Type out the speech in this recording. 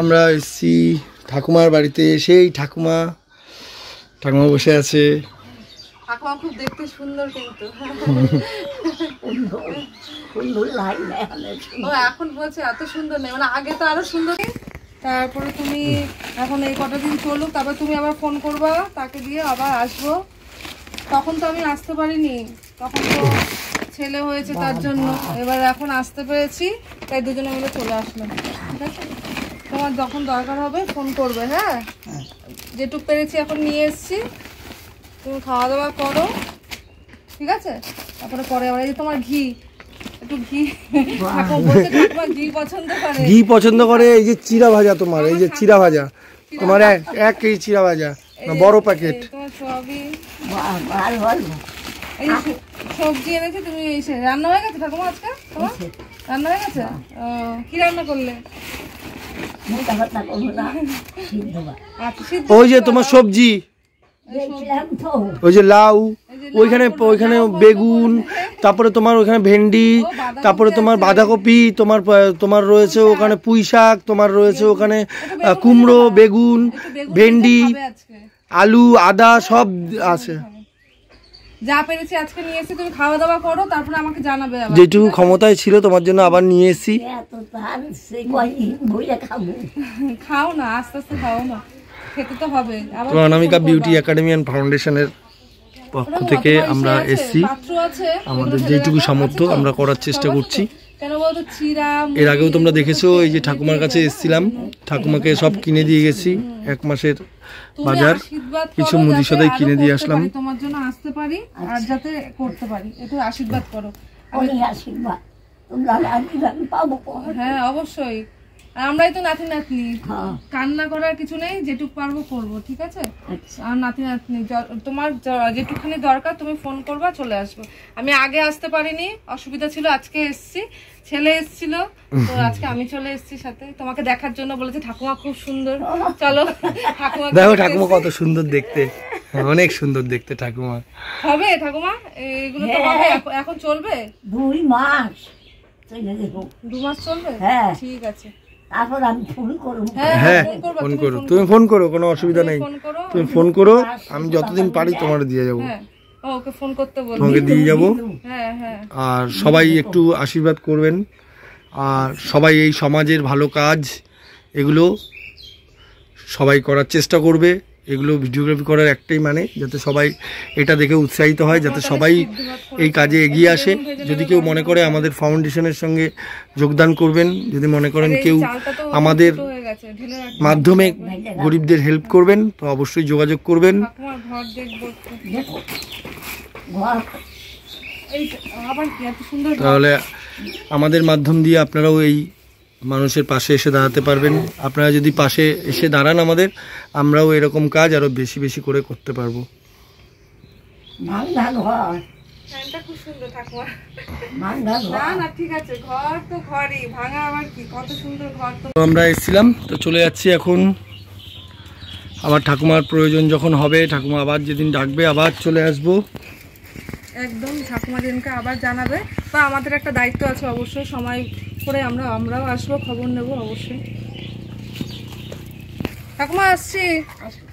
আমরা এসছি ঠাকুমার বাড়িতে সেই ঠাকুমা ঠাকুমা বসে আছে ঠাকুমা খুব দেখতে সুন্দর কিন্তু এখন বলছে এত সুন্দর নেই মানে আগে তো আরো সুন্দর তারপরে তুমি এখন এই কটা দিন চলুক তারপর তুমি আবার ফোন করবা তাকে দিয়ে আবার আসবো তখন তো আমি আসতে পারিনি তখন তো ছেলে হয়েছে তার জন্য এবার এখন আসতে পেরেছি তাই দুজনে মিলে চলে আসলাম ঠিক আছে তোমার যখন দরকার হবে ফোন করবে হ্যাঁ? হ্যাঁ যেটুক পেরেছি এখন নিয়ে এসছি তুমি খাওয়া দাওয়া করো ঠিক আছে তারপরে পরে আবার এই যে তোমার ঘি একটু ঘি ঘি পছন্দ করে ঘি পছন্দ করে এই যে ভাজা তোমার এই যে হ্যাঁ। ভাজা তোমার এক কেজি ভাজা প্যাকেট সবজি এনেছি তুমি রান্না হয়ে গেছে ঠাকুমা আজকে তোমার রান্না হয়ে গেছে কি রান্না করলে ওই যে তোমার সবজি ওই যে লাউ ওইখানে ওইখানে বেগুন তারপরে তোমার ওইখানে ভেন্ডি তারপরে তোমার বাঁধাকপি তোমার তোমার রয়েছে ওখানে পুঁই শাক তোমার রয়েছে ওখানে কুমড়ো বেগুন ভেন্ডি আলু আদা সব আছে যা পেরেছি আজকে নিয়ে এসে তুমি খাওয়া দাওয়া করো তারপরে আমাকে যেটুকু ক্ষমতায় ছিল তোমার জন্য আবার নিয়ে এসেছি খাও না আস্তে আস্তে খাও না খেতে তো হবে অনামিকা বিউটি একাডেমি অ্যান্ড ফাউন্ডেশনের পক্ষ থেকে আমরা এসছি আমাদের যেটুকু সামর্থ্য আমরা করার চেষ্টা করছি এর আগেও তোমরা দেখেছো এই যে ঠাকুমার কাছে এসছিলাম ঠাকুমাকে সব কিনে দিয়ে গেছি এক মাসের বাজার কিছু মুদি সদাই কিনে দিয়ে আসলাম তোমার জন্য আসতে পারি আর যাতে করতে পারি একটু আশীর্বাদ করো আমি আশীর্বাদ তোমরা আশীর্বাদ পাবো হ্যাঁ অবশ্যই আর আমরাই তো নাতি নাতনি হ্যাঁ। কান্না করার কিছু নেই যেটুক পারবো করবো ঠিক আছে আচ্ছা। আর নাতি নাতনি তোমার যেটুখানি দরকার তুমি ফোন করবা চলে আসবো আমি আগে আসতে পারিনি অসুবিধা ছিল আজকে এসছি ছেলে এসছিল তো আজকে আমি চলে এসছি সাথে তোমাকে দেখার জন্য বলেছে ঠাকুমা খুব সুন্দর চলো ঠাকুমা দেখো ঠাকুমা কত সুন্দর দেখতে অনেক সুন্দর দেখতে ঠাকুমা হবে ঠাকুমা এগুলো তো হবে হ্যাঁ। এখন চলবে দুই মাস দু মাস চলবে হ্যাঁ ঠিক আছে ফোন হ্যাঁ ফোন হ্যাঁ, হ্যাঁ, করো তুমি ফোন করো কোনো অসুবিধা নেই তুমি ফোন করো আমি যতদিন পারি তোমার দিয়ে যাবো হ্যাঁ, তোমাকে দিয়ে যাবো আর সবাই একটু আশীর্বাদ করবেন আর সবাই এই সমাজের ভালো কাজ এগুলো সবাই করার চেষ্টা করবে এগুলো ভিডিওগ্রাফি করার একটাই মানে যাতে সবাই এটা দেখে উৎসাহিত হয় যাতে সবাই এই কাজে এগিয়ে আসে যদি কেউ মনে করে আমাদের ফাউন্ডেশনের সঙ্গে যোগদান করবেন যদি মনে করেন কেউ আমাদের মাধ্যমে গরিবদের হেল্প করবেন তো অবশ্যই যোগাযোগ করবেন তাহলে আমাদের মাধ্যম দিয়ে আপনারাও এই মানুষের পাশে এসে দাঁড়াতে পারবেন আপনারা যদি পাশে এসে দাঁড়ান আমাদের আমরাও এরকম কাজ আরও বেশি বেশি করে করতে পারবো আমরা এসেছিলাম তো চলে যাচ্ছি এখন আবার ঠাকুমার প্রয়োজন যখন হবে ঠাকুমা আবার যেদিন ডাকবে আবার চলে আসবো একদম ঠাকুমাদিনকে আবার জানাবে বা আমাদের একটা দায়িত্ব আছে অবশ্যই সময় করে আমরা আমরাও আসবো খবর নেব অবশ্যই ঠাকুমা আসছি